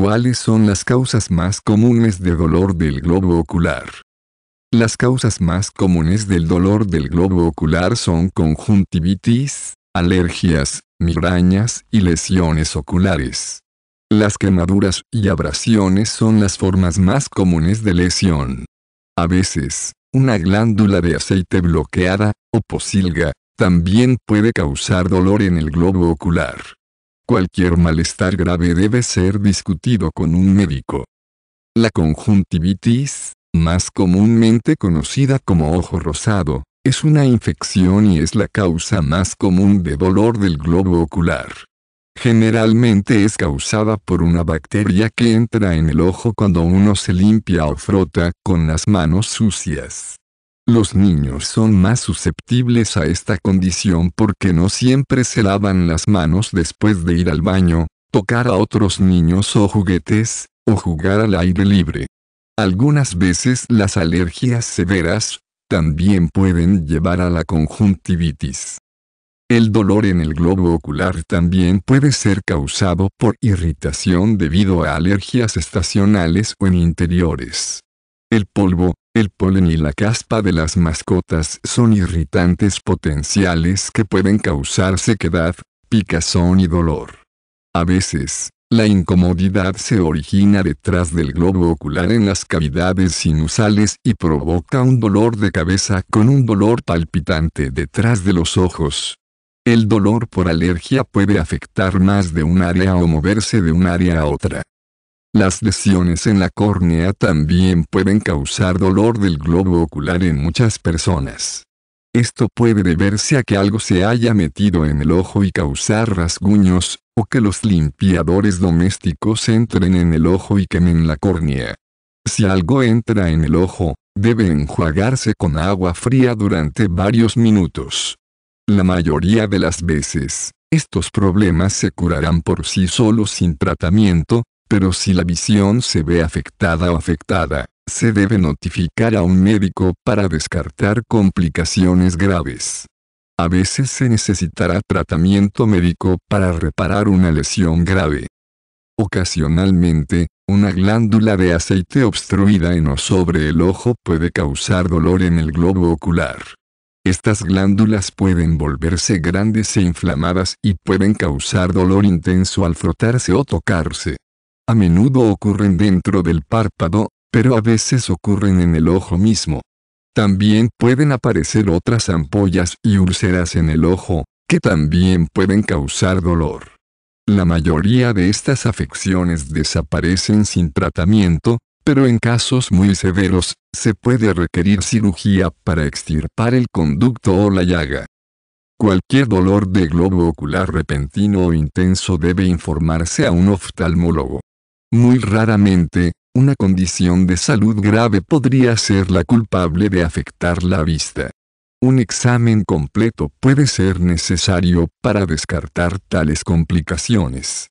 ¿Cuáles son las causas más comunes de dolor del globo ocular? Las causas más comunes del dolor del globo ocular son conjuntivitis, alergias, migrañas y lesiones oculares. Las quemaduras y abrasiones son las formas más comunes de lesión. A veces, una glándula de aceite bloqueada, o posilga, también puede causar dolor en el globo ocular. Cualquier malestar grave debe ser discutido con un médico. La conjuntivitis, más comúnmente conocida como ojo rosado, es una infección y es la causa más común de dolor del globo ocular. Generalmente es causada por una bacteria que entra en el ojo cuando uno se limpia o frota con las manos sucias. Los niños son más susceptibles a esta condición porque no siempre se lavan las manos después de ir al baño, tocar a otros niños o juguetes, o jugar al aire libre. Algunas veces las alergias severas, también pueden llevar a la conjuntivitis. El dolor en el globo ocular también puede ser causado por irritación debido a alergias estacionales o en interiores. El polvo, el polen y la caspa de las mascotas son irritantes potenciales que pueden causar sequedad, picazón y dolor. A veces, la incomodidad se origina detrás del globo ocular en las cavidades sinusales y provoca un dolor de cabeza con un dolor palpitante detrás de los ojos. El dolor por alergia puede afectar más de un área o moverse de un área a otra. Las lesiones en la córnea también pueden causar dolor del globo ocular en muchas personas. Esto puede deberse a que algo se haya metido en el ojo y causar rasguños, o que los limpiadores domésticos entren en el ojo y quemen la córnea. Si algo entra en el ojo, debe enjuagarse con agua fría durante varios minutos. La mayoría de las veces, estos problemas se curarán por sí solos sin tratamiento, pero si la visión se ve afectada o afectada, se debe notificar a un médico para descartar complicaciones graves. A veces se necesitará tratamiento médico para reparar una lesión grave. Ocasionalmente, una glándula de aceite obstruida en o sobre el ojo puede causar dolor en el globo ocular. Estas glándulas pueden volverse grandes e inflamadas y pueden causar dolor intenso al frotarse o tocarse a menudo ocurren dentro del párpado, pero a veces ocurren en el ojo mismo. También pueden aparecer otras ampollas y úlceras en el ojo, que también pueden causar dolor. La mayoría de estas afecciones desaparecen sin tratamiento, pero en casos muy severos, se puede requerir cirugía para extirpar el conducto o la llaga. Cualquier dolor de globo ocular repentino o intenso debe informarse a un oftalmólogo. Muy raramente, una condición de salud grave podría ser la culpable de afectar la vista. Un examen completo puede ser necesario para descartar tales complicaciones.